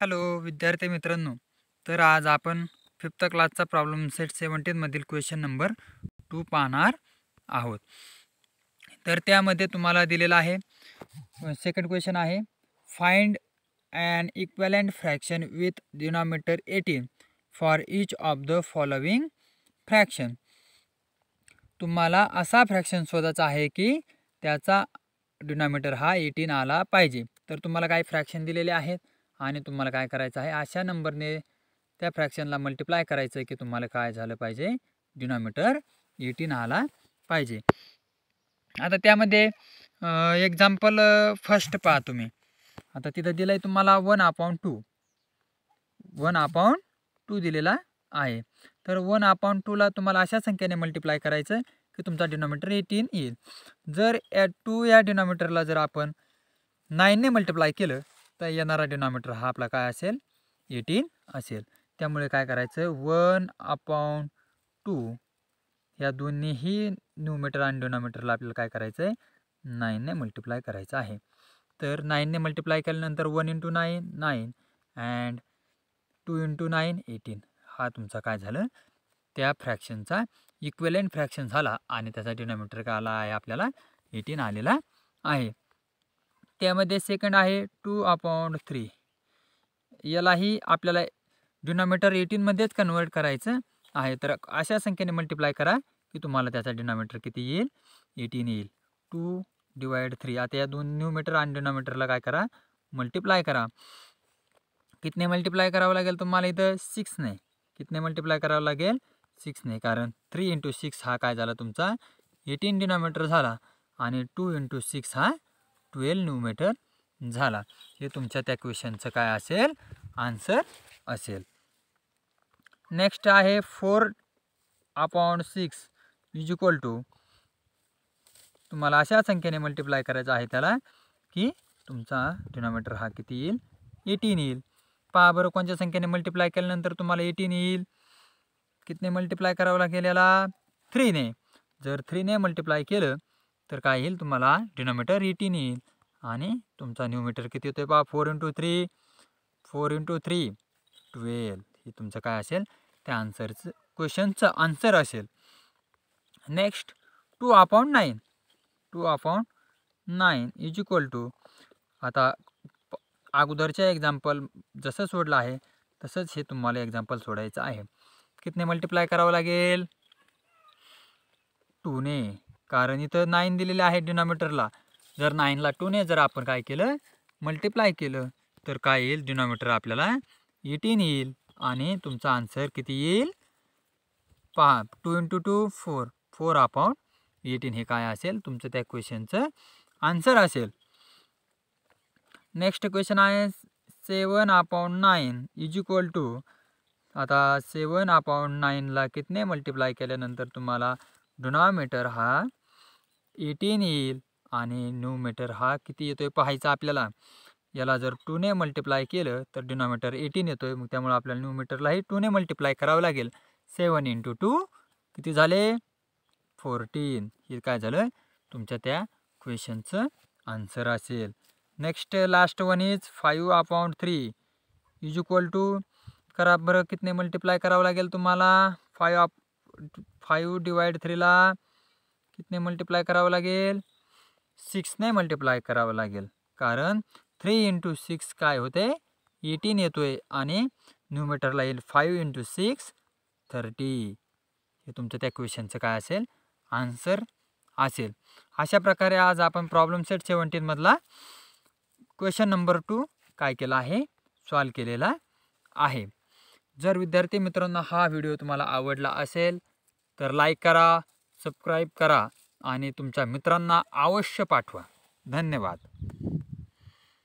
hello विद्यार्थी मित्रांनो तर आज आपण फिफ्थ क्लासचा प्रॉब्लेम सेट सेवन्टीनमधील क्वेश्चन नंबर टू पाहणार आहोत तर त्यामध्ये तुम्हाला दिलेला आहे सेकंड क्वेश्चन आहे find and equivalent fraction with denominator eighteen for each of the following fraction तुम्हाला असा फ्रॅक्शन शोधायचा आहे की त्याचा डिनॉमीटर हा एटीन आला पाहिजे तर तुम्हाला काही फ्रॅक्शन दिलेले आहेत आणि तुम्हाला काय करायचं आहे अशा नंबरने त्या फ्रॅक्शनला मल्टिप्लाय करायचं की तुम्हाला काय झालं पाहिजे डिनॉमिटर एटीन आला पाहिजे आता त्यामध्ये एक्झाम्पल फर्स्ट पहा तुम्ही आता तिथं दिलं आहे तुम्हाला one upon two one upon two दिलेला आहे तर वन अपाऊंट टूला तुम्हाला अशा संख्येने मल्टिप्लाय करायचं आहे की तुमचा डिनॉमिटर एटीन येईल जर या टू या डिनॉमिटरला जर आपण नाईनने मल्टिप्लाय केलं तर येणारा डिनॉमिटर हा आपला काय असेल एटीन असेल त्यामुळे काय करायचं वन अपॉन टू या दोन्हीही न्यूमीटर आणि डिनॉमिटरला आपल्याला काय करायचं आहे नाईनने मल्टिप्लाय करायचं आहे तर नाईनने मल्टिप्लाय केल्यानंतर one into nine nine and two into nine eighteen हा तुमचा काय झालं त्या फ्रॅक्शनचा इक्वेलेंट फ्रॅक्शन झाला आणि त्याचा डिनॉमिटर काय आला आहे आपल्याला एटीन आलेला आहे त्यामध्ये सेकंड आहे टू अपॉन थ्री यालाही आपल्याला डिनॉमिटर एटीनमध्येच कन्वर्ट करायचं आहे तर अशा संख्येने मल्टिप्लाय करा की तुम्हाला त्याचा डिनॉमीटर किती येईल एटीन येईल टू डिवाइड थ्री आता या दोन न्यूमीटर आणि डिनॉमीटरला काय करा मल्टिप्लाय करा कितने मल्टिप्लाय करावं लागेल तुम्हाला इथं सिक्सने कितने मल्टिप्लाय करावं लागेल सिक्सने कारण थ्री इंटू सिक्स हा काय झाला तुमचा एटीन डिनॉमीटर झाला आणि टू इंटू सिक्स हा ट्वेल्व न्यूमीटर झाला हे तुमच्या त्या क्वेश्चनचं काय असेल आन्सर असेल नेक्स्ट आहे four upon six is equal to तुम्हाला अशा संख्येने मल्टिप्लाय करायचं आहे त्याला की तुमचा डिनॉमिनेटर हा किती येईल एटीन येईल पहा बरं कोणत्या संख्येने मल्टिप्लाय केल्यानंतर तुम्हाला एटीन येईल कितने मल्टिप्लाय करावं लागेल याला थ्रीने जर थ्रीने मल्टिप्लाय केलं तर काय येईल तुम्हाला डिनोमीटर एटीन येईल आणि तुमचा न्यूमीटर किती होतो आहे बा four into three four into three twelve हे तुमचं काय असेल त्या आन्सरचं क्वेश्चनचं आन्सर असेल next two upon nine two upon nine is equal to आता अगोदरच्या एक्झाम्पल जसं सोडलं आहे तसंच हे तुम्हाला एक्झाम्पल सोडायचं आहे कितने मल्टिप्लाय करावं लागेल टूने कारण इथं नाईन दिलेले आहे डिनॉमिटरला जर नाईनला टूने जर आपण काय केलं मल्टिप्लाय केलं तर काय येईल डिनॉमिटर आपल्याला एटीन येईल आणि तुमचा आन्सर किती येईल पहा two into two four four upon eighteen हे काय असेल तुमचं त्या क्वेश्चनचं आन्सर असेल नेक्स्ट क्वेश्चन आहे seven upon nine is equal to आता सेवन अपॉन नाईनला कितने मल्टिप्लाय केल्यानंतर तुम्हाला डोनामीटर हा एटीन येईल आणि न्यू मीटर हा किती येतो आहे पाहायचा आपल्याला याला जर टूने मल्टिप्लाय केलं तर डिनॉमीटर एटीन येतो आहे मग त्यामुळे आपल्याला न्यू न्यूमीटरलाही टूने मल्टिप्लाय करावं लागेल सेवन इंटू टू किती झाले फोर्टीन हे काय झालं तुमच्या त्या क्वेश्चनचं आन्सर असेल next last one is five upon three is equal to करा बरं कितने मल्टिप्लाय करावं लागेल तुम्हाला फाईव्ह फाईव्ह डिवाइड थ्रीला किती मल्टिप्लाय करावं लागेल सिक्सने मल्टिप्लाय करावं लागेल कारण थ्री इंटू सिक्स काय होते एटीन येतोय आणि न्यूमीटरला येईल फाईव्ह इंटू सिक्स थर्टी हे तुमचं त्या क्वेश्चनचं काय असेल आन्सर असेल अशा प्रकारे आज आपण प्रॉब्लेम सेट सेवन्टीनमधला क्वेश्चन नंबर टू काय केला आहे सॉल्व केलेला आहे जर विद्यार्थी मित्रांना हा व्हिडिओ तुम्हाला आवडला असेल तर लाईक करा सबस्क्राईब करा आणि तुमच्या मित्रांना अवश्य पाठवा धन्यवाद